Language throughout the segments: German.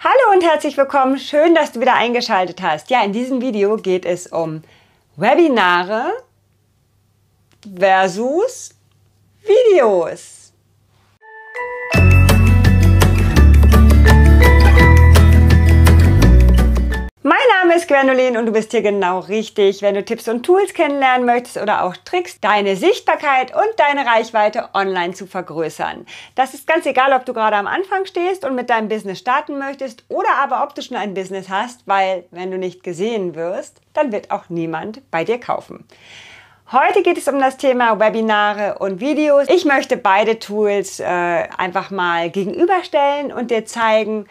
Hallo und herzlich willkommen. Schön, dass du wieder eingeschaltet hast. Ja, in diesem Video geht es um Webinare versus Videos. Name ist Gwendolyn und du bist hier genau richtig, wenn du Tipps und Tools kennenlernen möchtest oder auch Tricks, deine Sichtbarkeit und deine Reichweite online zu vergrößern. Das ist ganz egal, ob du gerade am Anfang stehst und mit deinem Business starten möchtest oder aber ob du schon ein Business hast, weil wenn du nicht gesehen wirst, dann wird auch niemand bei dir kaufen. Heute geht es um das Thema Webinare und Videos. Ich möchte beide Tools äh, einfach mal gegenüberstellen und dir zeigen,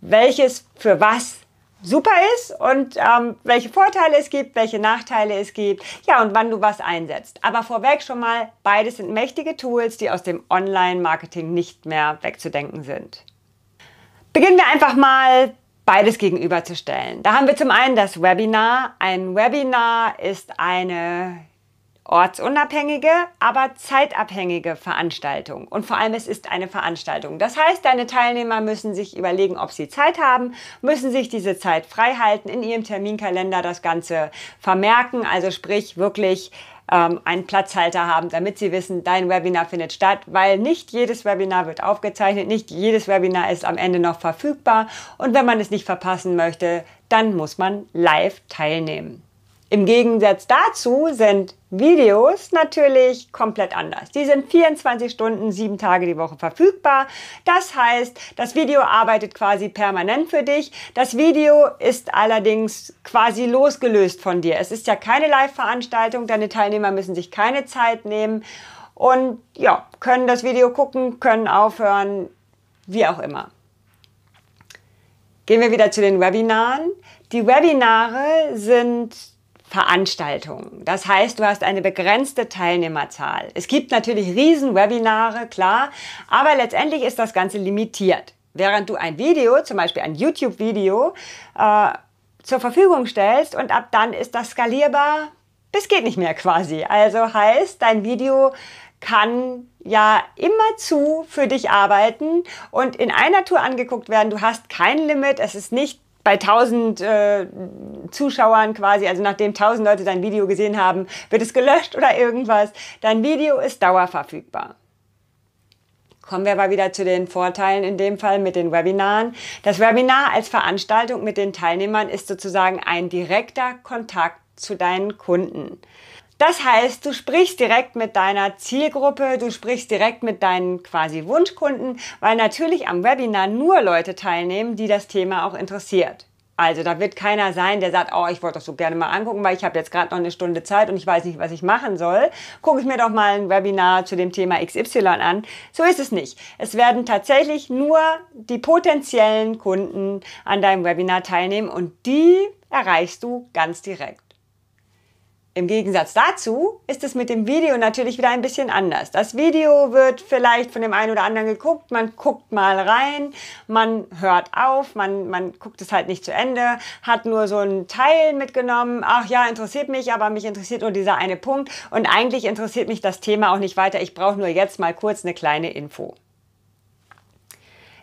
welches für was super ist und ähm, welche Vorteile es gibt, welche Nachteile es gibt, ja, und wann du was einsetzt. Aber vorweg schon mal, beides sind mächtige Tools, die aus dem Online-Marketing nicht mehr wegzudenken sind. Beginnen wir einfach mal beides gegenüberzustellen. Da haben wir zum einen das Webinar. Ein Webinar ist eine ortsunabhängige, aber zeitabhängige Veranstaltung. Und vor allem, es ist eine Veranstaltung. Das heißt, deine Teilnehmer müssen sich überlegen, ob sie Zeit haben, müssen sich diese Zeit frei halten, in ihrem Terminkalender das Ganze vermerken, also sprich wirklich ähm, einen Platzhalter haben, damit sie wissen, dein Webinar findet statt, weil nicht jedes Webinar wird aufgezeichnet, nicht jedes Webinar ist am Ende noch verfügbar und wenn man es nicht verpassen möchte, dann muss man live teilnehmen. Im Gegensatz dazu sind Videos natürlich komplett anders. Die sind 24 Stunden, sieben Tage die Woche verfügbar. Das heißt, das Video arbeitet quasi permanent für dich. Das Video ist allerdings quasi losgelöst von dir. Es ist ja keine Live-Veranstaltung, deine Teilnehmer müssen sich keine Zeit nehmen und ja, können das Video gucken, können aufhören, wie auch immer. Gehen wir wieder zu den Webinaren. Die Webinare sind Veranstaltungen. Das heißt, du hast eine begrenzte Teilnehmerzahl. Es gibt natürlich Riesen-Webinare, klar, aber letztendlich ist das Ganze limitiert. Während du ein Video, zum Beispiel ein YouTube-Video, äh, zur Verfügung stellst und ab dann ist das skalierbar, bis geht nicht mehr quasi. Also heißt, dein Video kann ja immerzu für dich arbeiten und in einer Tour angeguckt werden. Du hast kein Limit, es ist nicht bei 1000 äh, Zuschauern quasi, also nachdem 1000 Leute dein Video gesehen haben, wird es gelöscht oder irgendwas. Dein Video ist dauerverfügbar. Kommen wir aber wieder zu den Vorteilen in dem Fall mit den Webinaren. Das Webinar als Veranstaltung mit den Teilnehmern ist sozusagen ein direkter Kontakt zu deinen Kunden. Das heißt, du sprichst direkt mit deiner Zielgruppe, du sprichst direkt mit deinen quasi Wunschkunden, weil natürlich am Webinar nur Leute teilnehmen, die das Thema auch interessiert. Also da wird keiner sein, der sagt, oh, ich wollte das so gerne mal angucken, weil ich habe jetzt gerade noch eine Stunde Zeit und ich weiß nicht, was ich machen soll. Gucke ich mir doch mal ein Webinar zu dem Thema XY an. So ist es nicht. Es werden tatsächlich nur die potenziellen Kunden an deinem Webinar teilnehmen und die erreichst du ganz direkt. Im Gegensatz dazu ist es mit dem Video natürlich wieder ein bisschen anders. Das Video wird vielleicht von dem einen oder anderen geguckt, man guckt mal rein, man hört auf, man, man guckt es halt nicht zu Ende, hat nur so einen Teil mitgenommen, ach ja, interessiert mich, aber mich interessiert nur dieser eine Punkt und eigentlich interessiert mich das Thema auch nicht weiter, ich brauche nur jetzt mal kurz eine kleine Info.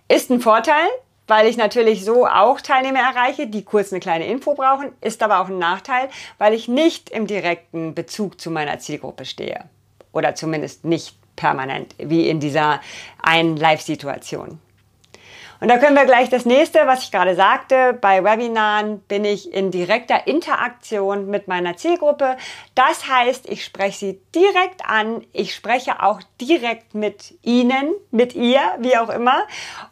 Ist ein Vorteil, weil ich natürlich so auch Teilnehmer erreiche, die kurz eine kleine Info brauchen, ist aber auch ein Nachteil, weil ich nicht im direkten Bezug zu meiner Zielgruppe stehe. Oder zumindest nicht permanent, wie in dieser einen Live-Situation. Und da können wir gleich das nächste, was ich gerade sagte. Bei Webinaren bin ich in direkter Interaktion mit meiner Zielgruppe. Das heißt, ich spreche sie direkt an. Ich spreche auch direkt mit Ihnen, mit ihr, wie auch immer.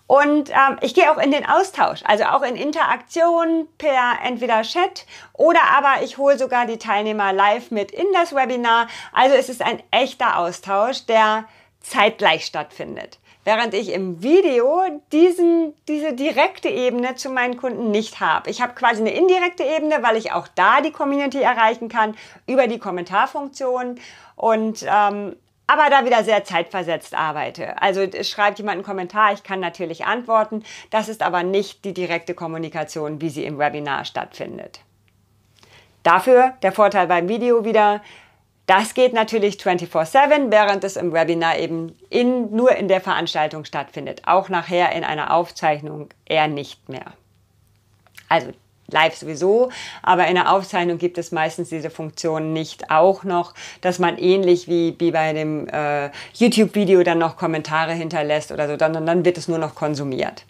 Und ähm, ich gehe auch in den Austausch, also auch in Interaktion per entweder Chat oder aber ich hole sogar die Teilnehmer live mit in das Webinar. Also es ist ein echter Austausch, der zeitgleich stattfindet während ich im Video diesen, diese direkte Ebene zu meinen Kunden nicht habe. Ich habe quasi eine indirekte Ebene, weil ich auch da die Community erreichen kann über die Kommentarfunktion und ähm, aber da wieder sehr zeitversetzt arbeite. Also schreibt jemand einen Kommentar, ich kann natürlich antworten. Das ist aber nicht die direkte Kommunikation, wie sie im Webinar stattfindet. Dafür der Vorteil beim Video wieder, das geht natürlich 24/7, während es im Webinar eben in, nur in der Veranstaltung stattfindet. Auch nachher in einer Aufzeichnung eher nicht mehr. Also live sowieso, aber in der Aufzeichnung gibt es meistens diese Funktion nicht auch noch, dass man ähnlich wie, wie bei dem äh, YouTube-Video dann noch Kommentare hinterlässt oder so, dann, dann wird es nur noch konsumiert.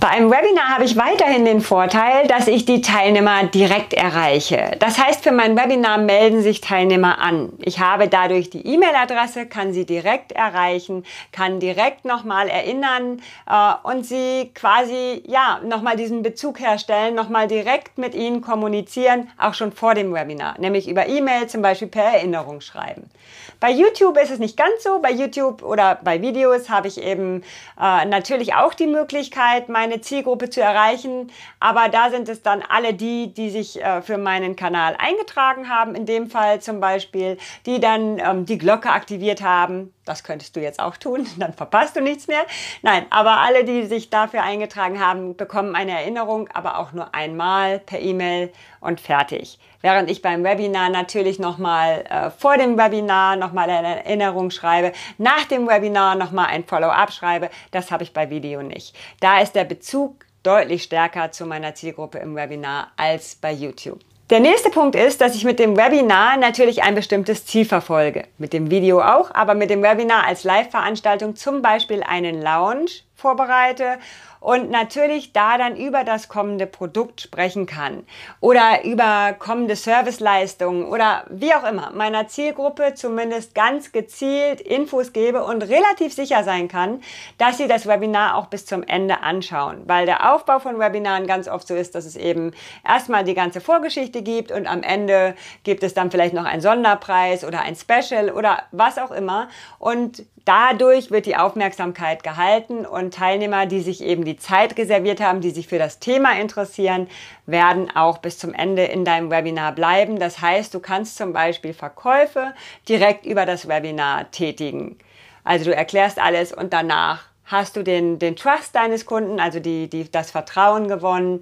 Bei einem Webinar habe ich weiterhin den Vorteil, dass ich die Teilnehmer direkt erreiche. Das heißt, für mein Webinar melden sich Teilnehmer an. Ich habe dadurch die E-Mail-Adresse, kann sie direkt erreichen, kann direkt nochmal erinnern äh, und sie quasi, ja, nochmal diesen Bezug herstellen, nochmal direkt mit ihnen kommunizieren, auch schon vor dem Webinar, nämlich über E-Mail zum Beispiel per Erinnerung schreiben. Bei YouTube ist es nicht ganz so. Bei YouTube oder bei Videos habe ich eben äh, natürlich auch die Möglichkeit, meine meine Zielgruppe zu erreichen. Aber da sind es dann alle die, die sich äh, für meinen Kanal eingetragen haben, in dem Fall zum Beispiel, die dann ähm, die Glocke aktiviert haben. Das könntest du jetzt auch tun, dann verpasst du nichts mehr. Nein, aber alle, die sich dafür eingetragen haben, bekommen eine Erinnerung, aber auch nur einmal per E-Mail und fertig. Während ich beim Webinar natürlich nochmal äh, vor dem Webinar nochmal eine Erinnerung schreibe, nach dem Webinar nochmal ein Follow-up schreibe, das habe ich bei Video nicht. Da ist der Betrieb Bezug deutlich stärker zu meiner Zielgruppe im Webinar als bei YouTube. Der nächste Punkt ist, dass ich mit dem Webinar natürlich ein bestimmtes Ziel verfolge. Mit dem Video auch, aber mit dem Webinar als Live-Veranstaltung zum Beispiel einen Lounge vorbereite und natürlich da dann über das kommende Produkt sprechen kann oder über kommende Serviceleistungen oder wie auch immer meiner Zielgruppe zumindest ganz gezielt Infos gebe und relativ sicher sein kann, dass sie das Webinar auch bis zum Ende anschauen, weil der Aufbau von Webinaren ganz oft so ist, dass es eben erstmal die ganze Vorgeschichte gibt und am Ende gibt es dann vielleicht noch einen Sonderpreis oder ein Special oder was auch immer und dadurch wird die Aufmerksamkeit gehalten und Teilnehmer, die sich eben die Zeit reserviert haben, die sich für das Thema interessieren, werden auch bis zum Ende in deinem Webinar bleiben. Das heißt, du kannst zum Beispiel Verkäufe direkt über das Webinar tätigen. Also du erklärst alles und danach hast du den, den Trust deines Kunden, also die, die, das Vertrauen gewonnen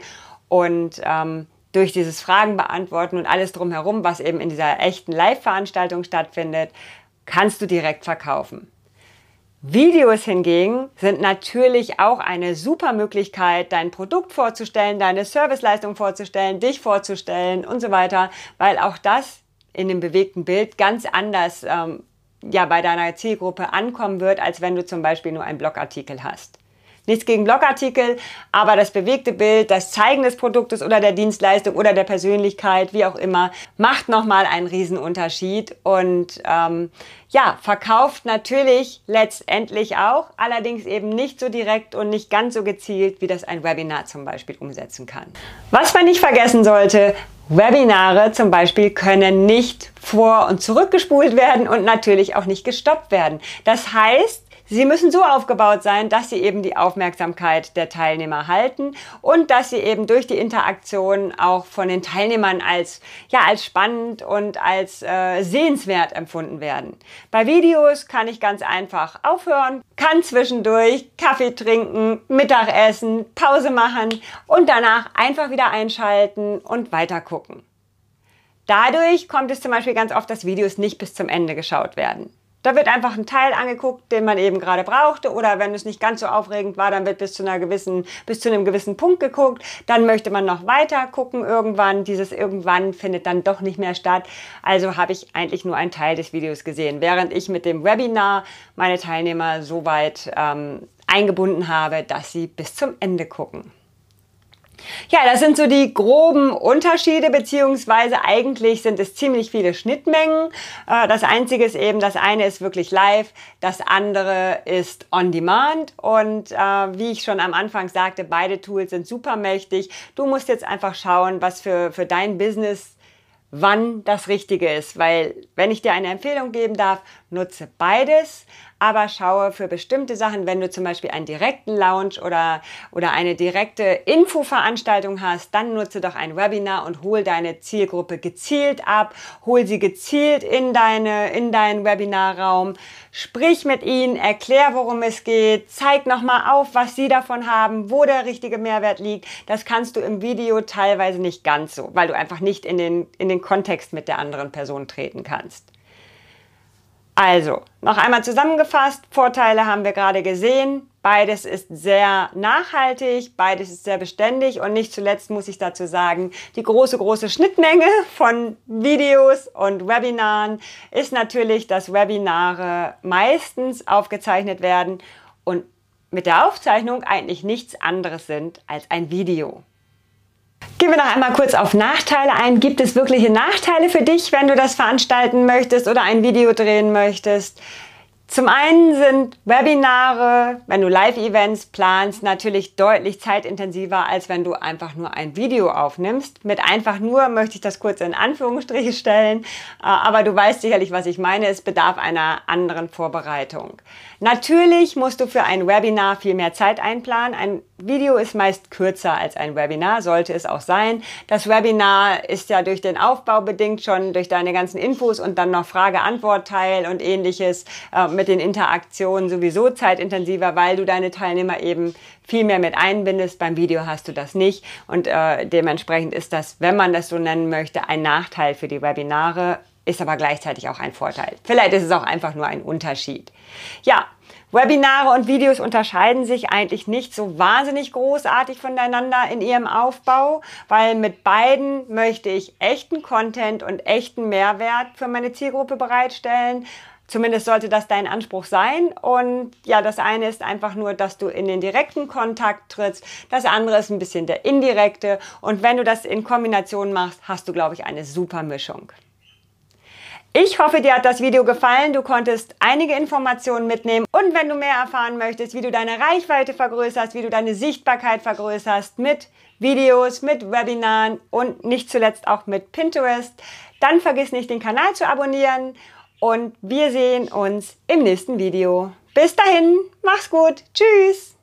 und ähm, durch dieses Fragen beantworten und alles drumherum, was eben in dieser echten Live-Veranstaltung stattfindet, kannst du direkt verkaufen. Videos hingegen sind natürlich auch eine super Möglichkeit, dein Produkt vorzustellen, deine Serviceleistung vorzustellen, dich vorzustellen und so weiter, weil auch das in dem bewegten Bild ganz anders ähm, ja, bei deiner Zielgruppe ankommen wird, als wenn du zum Beispiel nur einen Blogartikel hast. Nichts gegen Blogartikel, aber das bewegte Bild, das Zeigen des Produktes oder der Dienstleistung oder der Persönlichkeit, wie auch immer, macht nochmal einen Riesenunterschied und ähm, ja, verkauft natürlich letztendlich auch, allerdings eben nicht so direkt und nicht ganz so gezielt, wie das ein Webinar zum Beispiel umsetzen kann. Was man nicht vergessen sollte, Webinare zum Beispiel können nicht vor- und zurückgespult werden und natürlich auch nicht gestoppt werden. Das heißt, Sie müssen so aufgebaut sein, dass sie eben die Aufmerksamkeit der Teilnehmer halten und dass sie eben durch die Interaktion auch von den Teilnehmern als, ja, als spannend und als äh, sehenswert empfunden werden. Bei Videos kann ich ganz einfach aufhören, kann zwischendurch Kaffee trinken, Mittagessen, Pause machen und danach einfach wieder einschalten und weiter gucken. Dadurch kommt es zum Beispiel ganz oft, dass Videos nicht bis zum Ende geschaut werden. Da wird einfach ein Teil angeguckt, den man eben gerade brauchte. Oder wenn es nicht ganz so aufregend war, dann wird bis zu, einer gewissen, bis zu einem gewissen Punkt geguckt. Dann möchte man noch weiter gucken irgendwann. Dieses irgendwann findet dann doch nicht mehr statt. Also habe ich eigentlich nur einen Teil des Videos gesehen. Während ich mit dem Webinar meine Teilnehmer so weit ähm, eingebunden habe, dass sie bis zum Ende gucken. Ja, das sind so die groben Unterschiede, beziehungsweise eigentlich sind es ziemlich viele Schnittmengen. Äh, das Einzige ist eben, das eine ist wirklich live, das andere ist on demand und äh, wie ich schon am Anfang sagte, beide Tools sind super mächtig. Du musst jetzt einfach schauen, was für, für dein Business wann das Richtige ist, weil wenn ich dir eine Empfehlung geben darf, nutze beides, aber schaue für bestimmte Sachen, wenn du zum Beispiel einen direkten Lounge oder, oder eine direkte Infoveranstaltung hast, dann nutze doch ein Webinar und hol deine Zielgruppe gezielt ab, hol sie gezielt in, deine, in deinen Webinarraum, sprich mit ihnen, erklär, worum es geht, zeig nochmal auf, was sie davon haben, wo der richtige Mehrwert liegt. Das kannst du im Video teilweise nicht ganz so, weil du einfach nicht in den, in den Kontext mit der anderen Person treten kannst. Also, noch einmal zusammengefasst, Vorteile haben wir gerade gesehen. Beides ist sehr nachhaltig, beides ist sehr beständig und nicht zuletzt muss ich dazu sagen, die große, große Schnittmenge von Videos und Webinaren ist natürlich, dass Webinare meistens aufgezeichnet werden und mit der Aufzeichnung eigentlich nichts anderes sind als ein Video. Gehen wir noch einmal kurz auf Nachteile ein. Gibt es wirkliche Nachteile für dich, wenn du das veranstalten möchtest oder ein Video drehen möchtest? Zum einen sind Webinare, wenn du Live-Events planst, natürlich deutlich zeitintensiver, als wenn du einfach nur ein Video aufnimmst. Mit einfach nur möchte ich das kurz in Anführungsstriche stellen, äh, aber du weißt sicherlich, was ich meine. Es bedarf einer anderen Vorbereitung. Natürlich musst du für ein Webinar viel mehr Zeit einplanen. Ein Video ist meist kürzer als ein Webinar, sollte es auch sein. Das Webinar ist ja durch den Aufbau bedingt schon, durch deine ganzen Infos und dann noch Frage-Antwort-Teil und ähnliches äh, mit den Interaktionen sowieso zeitintensiver, weil du deine Teilnehmer eben viel mehr mit einbindest. Beim Video hast du das nicht und äh, dementsprechend ist das, wenn man das so nennen möchte, ein Nachteil für die Webinare, ist aber gleichzeitig auch ein Vorteil. Vielleicht ist es auch einfach nur ein Unterschied. Ja, Webinare und Videos unterscheiden sich eigentlich nicht so wahnsinnig großartig voneinander in ihrem Aufbau, weil mit beiden möchte ich echten Content und echten Mehrwert für meine Zielgruppe bereitstellen. Zumindest sollte das dein Anspruch sein. Und ja, das eine ist einfach nur, dass du in den direkten Kontakt trittst. Das andere ist ein bisschen der indirekte. Und wenn du das in Kombination machst, hast du, glaube ich, eine super Mischung. Ich hoffe, dir hat das Video gefallen, du konntest einige Informationen mitnehmen und wenn du mehr erfahren möchtest, wie du deine Reichweite vergrößerst, wie du deine Sichtbarkeit vergrößerst mit Videos, mit Webinaren und nicht zuletzt auch mit Pinterest, dann vergiss nicht den Kanal zu abonnieren und wir sehen uns im nächsten Video. Bis dahin, mach's gut, tschüss!